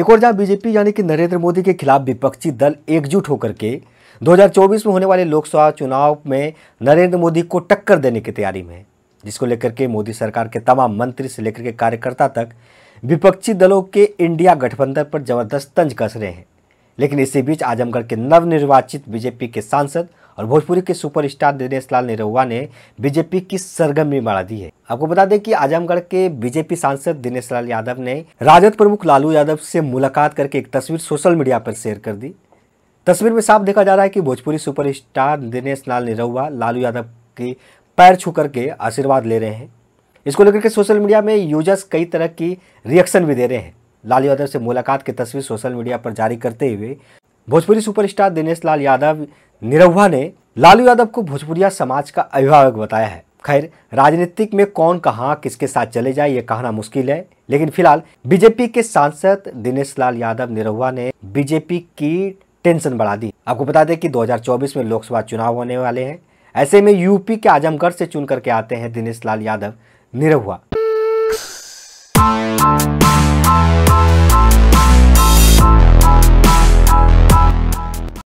एक और जहां बीजेपी यानी कि नरेंद्र मोदी के खिलाफ विपक्षी दल एकजुट होकर के 2024 में होने वाले लोकसभा चुनाव में नरेंद्र मोदी को टक्कर देने की तैयारी में है जिसको लेकर के मोदी सरकार के तमाम मंत्री से लेकर के कार्यकर्ता तक विपक्षी दलों के इंडिया गठबंधन पर जबरदस्त तंज कस रहे हैं लेकिन इसी बीच आजमगढ़ के नवनिर्वाचित बीजेपी के सांसद और भोजपुरी के सुपरस्टार दिनेश लाल निरहुआ ने बीजेपी की सरगर्मी बढ़ा दी है आपको बता दें कि आजमगढ़ के बीजेपी सांसद दिनेश लाल यादव ने राजद प्रमुख लालू यादव से मुलाकात करके एक तस्वीर सोशल मीडिया पर शेयर कर दी तस्वीर में साफ देखा जा रहा है कि भोजपुरी सुपरस्टार दिनेश लाल निरहुआ लालू यादव के पैर छू करके आशीर्वाद ले रहे हैं इसको लेकर के सोशल मीडिया में यूजर्स कई तरह की रिएक्शन भी दे रहे हैं लालू यादव से मुलाकात की तस्वीर सोशल मीडिया पर जारी करते हुए भोजपुरी सुपरस्टार दिनेश लाल यादव निरहुआ ने लालू यादव को भोजपुरिया समाज का अभिभावक बताया है खैर राजनीतिक में कौन कहाँ किसके साथ चले जाए ये कहना मुश्किल है लेकिन फिलहाल बीजेपी के सांसद दिनेश लाल यादव निरहुआ ने बीजेपी की टेंशन बढ़ा दी आपको बता दें कि 2024 में लोकसभा चुनाव होने वाले हैं ऐसे में यूपी के आजमगढ़ से चुन करके आते हैं दिनेश लाल यादव निरहुआ